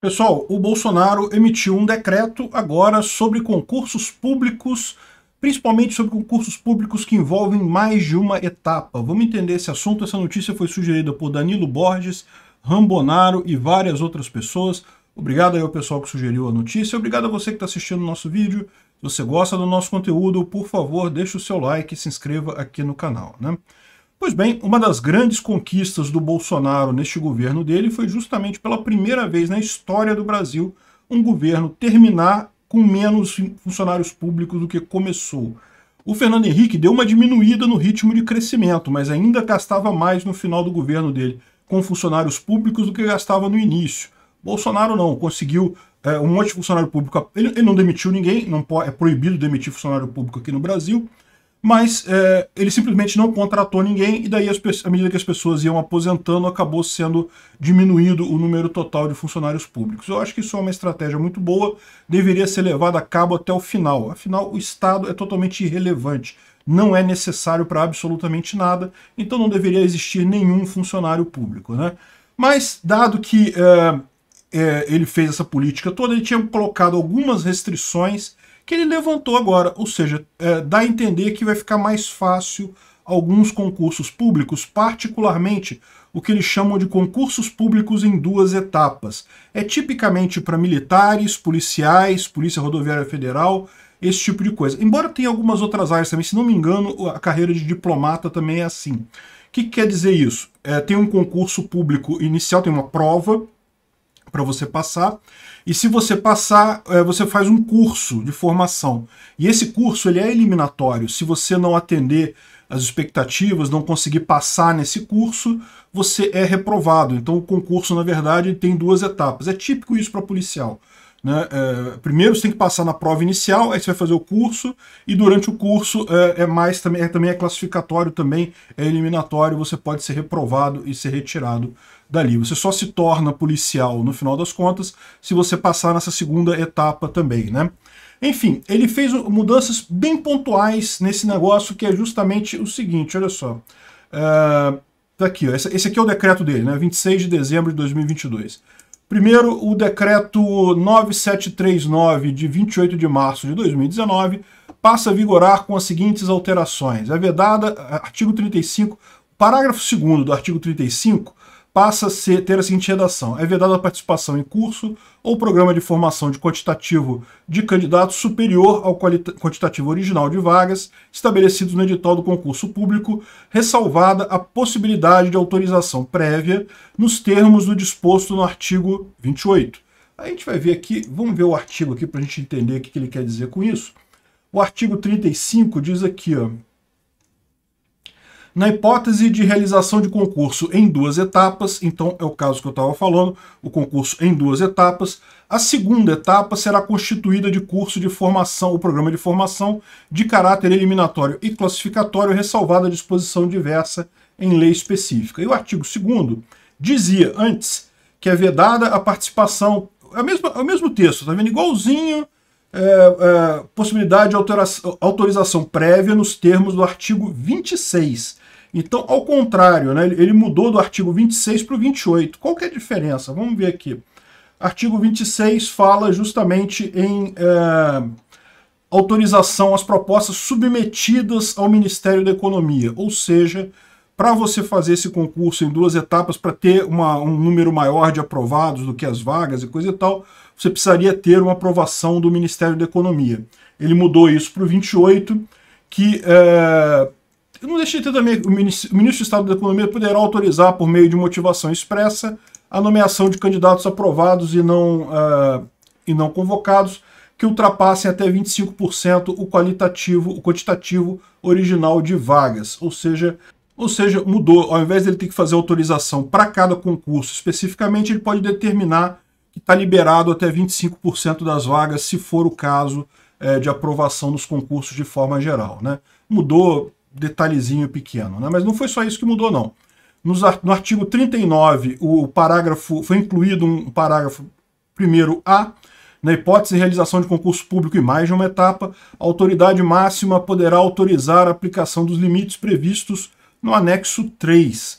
Pessoal, o Bolsonaro emitiu um decreto agora sobre concursos públicos, principalmente sobre concursos públicos que envolvem mais de uma etapa. Vamos entender esse assunto. Essa notícia foi sugerida por Danilo Borges, Rambonaro e várias outras pessoas. Obrigado aí ao pessoal que sugeriu a notícia. Obrigado a você que está assistindo o nosso vídeo. Se você gosta do nosso conteúdo, por favor, deixe o seu like e se inscreva aqui no canal. Né? Pois bem, uma das grandes conquistas do Bolsonaro neste governo dele foi justamente pela primeira vez na história do Brasil um governo terminar com menos funcionários públicos do que começou. O Fernando Henrique deu uma diminuída no ritmo de crescimento, mas ainda gastava mais no final do governo dele com funcionários públicos do que gastava no início. Bolsonaro não, conseguiu é, um monte de funcionário público. Ele, ele não demitiu ninguém, não pode, é proibido demitir funcionário público aqui no Brasil mas é, ele simplesmente não contratou ninguém, e daí, as, à medida que as pessoas iam aposentando, acabou sendo diminuído o número total de funcionários públicos. Eu acho que isso é uma estratégia muito boa, deveria ser levada a cabo até o final. Afinal, o Estado é totalmente irrelevante, não é necessário para absolutamente nada, então não deveria existir nenhum funcionário público. Né? Mas, dado que é, é, ele fez essa política toda, ele tinha colocado algumas restrições que ele levantou agora, ou seja, é, dá a entender que vai ficar mais fácil alguns concursos públicos, particularmente o que eles chamam de concursos públicos em duas etapas. É tipicamente para militares, policiais, Polícia Rodoviária Federal, esse tipo de coisa. Embora tenha algumas outras áreas também, se não me engano, a carreira de diplomata também é assim. O que, que quer dizer isso? É, tem um concurso público inicial, tem uma prova, para você passar. E se você passar, eh, você faz um curso de formação. E esse curso ele é eliminatório. Se você não atender as expectativas, não conseguir passar nesse curso, você é reprovado. Então o concurso, na verdade, tem duas etapas. É típico isso para policial. Né? É, primeiro você tem que passar na prova inicial, aí você vai fazer o curso, e durante o curso é, é mais também é, também é classificatório, também é eliminatório, você pode ser reprovado e ser retirado dali. Você só se torna policial no final das contas se você passar nessa segunda etapa também. Né? Enfim, ele fez mudanças bem pontuais nesse negócio, que é justamente o seguinte, olha só. Uh, tá aqui, ó, esse, esse aqui é o decreto dele, né? 26 de dezembro de 2022 Primeiro, o decreto 9739 de 28 de março de 2019 passa a vigorar com as seguintes alterações. É vedada eh, artigo 35, parágrafo 2 do artigo 35 passa a ser, ter a assim, seguinte redação: é vedada a participação em curso ou programa de formação de quantitativo de candidatos superior ao quantitativo original de vagas estabelecido no edital do concurso público, ressalvada a possibilidade de autorização prévia nos termos do disposto no artigo 28. A gente vai ver aqui, vamos ver o artigo aqui para a gente entender o que ele quer dizer com isso. O artigo 35 diz aqui, ó, na hipótese de realização de concurso em duas etapas, então é o caso que eu estava falando, o concurso em duas etapas, a segunda etapa será constituída de curso de formação, o programa de formação de caráter eliminatório e classificatório, ressalvada a disposição diversa em lei específica. E o artigo 2 dizia antes que é vedada a participação, é o mesmo, é o mesmo texto, está vendo? Igualzinho, é, é, possibilidade de autorização prévia nos termos do artigo 26 então, ao contrário, né, ele mudou do artigo 26 para o 28. Qual que é a diferença? Vamos ver aqui. Artigo 26 fala justamente em é, autorização às propostas submetidas ao Ministério da Economia, ou seja, para você fazer esse concurso em duas etapas, para ter uma, um número maior de aprovados do que as vagas e coisa e tal, você precisaria ter uma aprovação do Ministério da Economia. Ele mudou isso para o 28, que é, não deixei de ter também, o ministro de Estado da Economia poderá autorizar, por meio de motivação expressa, a nomeação de candidatos aprovados e não, uh, e não convocados que ultrapassem até 25% o qualitativo, o quantitativo original de vagas. Ou seja, ou seja, mudou. Ao invés dele ter que fazer autorização para cada concurso especificamente, ele pode determinar que está liberado até 25% das vagas, se for o caso é, de aprovação nos concursos de forma geral. Né? Mudou detalhezinho pequeno. Né? Mas não foi só isso que mudou, não. Nos, no artigo 39, o parágrafo foi incluído um parágrafo primeiro A. Na hipótese de realização de concurso público e mais de uma etapa, a autoridade máxima poderá autorizar a aplicação dos limites previstos no anexo 3.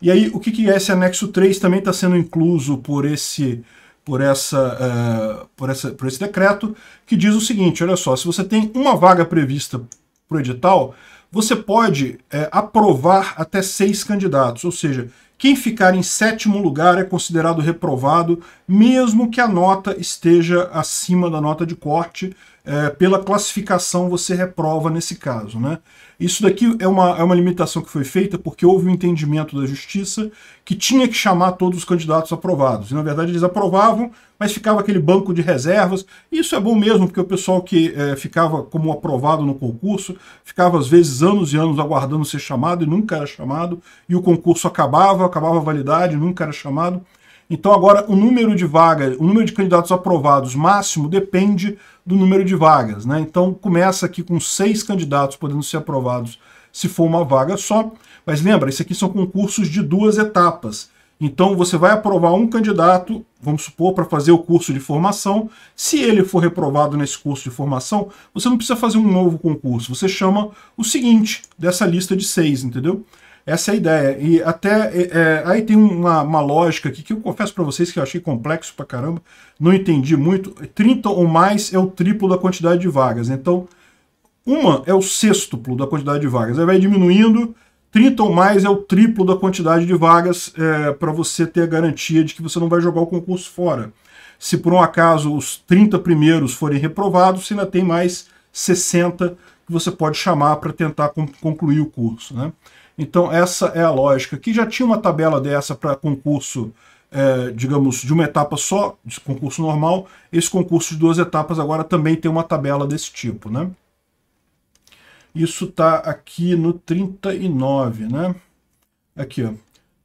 E aí, o que, que é esse anexo 3 também está sendo incluso por esse, por, essa, uh, por, essa, por esse decreto, que diz o seguinte: olha só, se você tem uma vaga prevista para o edital, você pode é, aprovar até seis candidatos, ou seja, quem ficar em sétimo lugar é considerado reprovado, mesmo que a nota esteja acima da nota de corte, é, pela classificação você reprova nesse caso. Né? Isso daqui é uma, é uma limitação que foi feita porque houve um entendimento da justiça que tinha que chamar todos os candidatos aprovados. E, na verdade, eles aprovavam, mas ficava aquele banco de reservas. E isso é bom mesmo, porque o pessoal que é, ficava como aprovado no concurso ficava, às vezes, anos e anos aguardando ser chamado e nunca era chamado, e o concurso acabava, acabava a validade, nunca era chamado. Então agora o número de vagas, o número de candidatos aprovados máximo depende do número de vagas, né? Então começa aqui com seis candidatos podendo ser aprovados se for uma vaga só. Mas lembra, isso aqui são concursos de duas etapas. Então você vai aprovar um candidato, vamos supor, para fazer o curso de formação. Se ele for reprovado nesse curso de formação, você não precisa fazer um novo concurso. Você chama o seguinte dessa lista de seis, entendeu? Essa é a ideia. E até é, é, aí tem uma, uma, lógica aqui que eu confesso para vocês que eu achei complexo pra caramba, não entendi muito. 30 ou mais é o triplo da quantidade de vagas. Então, uma é o sextuplo da quantidade de vagas. Aí vai diminuindo, 30 ou mais é o triplo da quantidade de vagas é, para você ter a garantia de que você não vai jogar o concurso fora. Se por um acaso os 30 primeiros forem reprovados, você ainda tem mais 60 que você pode chamar para tentar concluir o curso. Né? Então essa é a lógica. Que já tinha uma tabela dessa para concurso, é, digamos, de uma etapa só, de concurso normal. Esse concurso de duas etapas agora também tem uma tabela desse tipo, né? Isso está aqui no 39, né? Aqui, ó.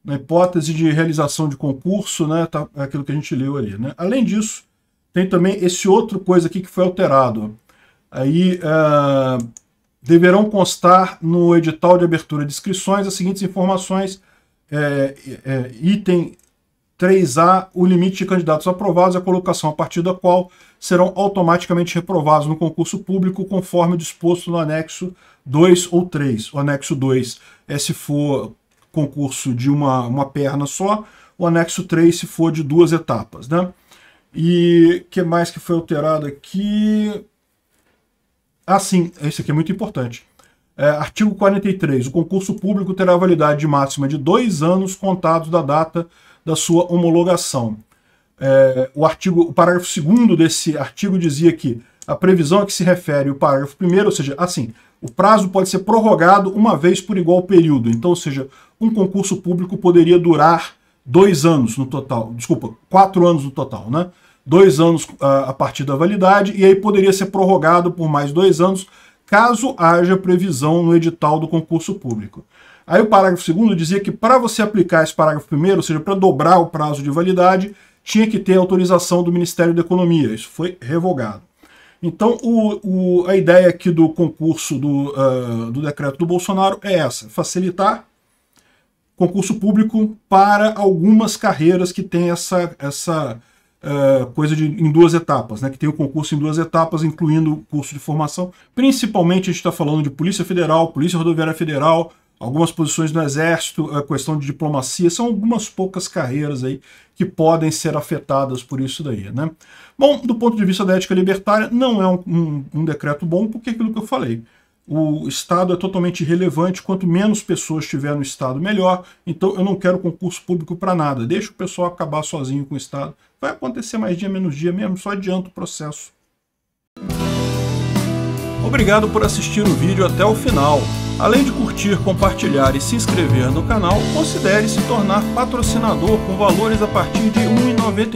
Na hipótese de realização de concurso, né? Tá é aquilo que a gente leu ali, né? Além disso, tem também esse outro coisa aqui que foi alterado. Aí, uh, deverão constar no edital de abertura de inscrições as seguintes informações. É, é, é item 3A, o limite de candidatos aprovados e a colocação a partir da qual serão automaticamente reprovados no concurso público, conforme disposto no anexo 2 ou 3. O anexo 2 é se for concurso de uma, uma perna só, o anexo 3 se for de duas etapas. Né? E o que mais que foi alterado aqui? Ah, sim, isso aqui é muito importante. É, artigo 43. O concurso público terá validade máxima de dois anos contados da data da sua homologação. É, o, artigo, o parágrafo 2 desse artigo dizia que a previsão a que se refere o parágrafo 1, ou seja, assim, o prazo pode ser prorrogado uma vez por igual período. Então, ou seja, um concurso público poderia durar dois anos no total, desculpa, quatro anos no total, né? dois anos ah, a partir da validade, e aí poderia ser prorrogado por mais dois anos, caso haja previsão no edital do concurso público. Aí o parágrafo 2 dizia que para você aplicar esse parágrafo primeiro, ou seja, para dobrar o prazo de validade, tinha que ter autorização do Ministério da Economia. Isso foi revogado. Então, o, o, a ideia aqui do concurso do, uh, do decreto do Bolsonaro é essa: facilitar concurso público para algumas carreiras que têm essa, essa eh, coisa de, em duas etapas, né? que tem o concurso em duas etapas, incluindo o curso de formação. Principalmente a gente está falando de Polícia Federal, Polícia Rodoviária Federal, algumas posições no Exército, a eh, questão de diplomacia, são algumas poucas carreiras aí que podem ser afetadas por isso daí, né? Bom, do ponto de vista da ética libertária, não é um, um, um decreto bom, porque é aquilo que eu falei o Estado é totalmente irrelevante, quanto menos pessoas tiver no Estado, melhor. Então eu não quero concurso público para nada, deixa o pessoal acabar sozinho com o Estado. Vai acontecer mais dia, menos dia mesmo, só adianta o processo. Obrigado por assistir o vídeo até o final. Além de curtir, compartilhar e se inscrever no canal, considere se tornar patrocinador com valores a partir de R$ 1,99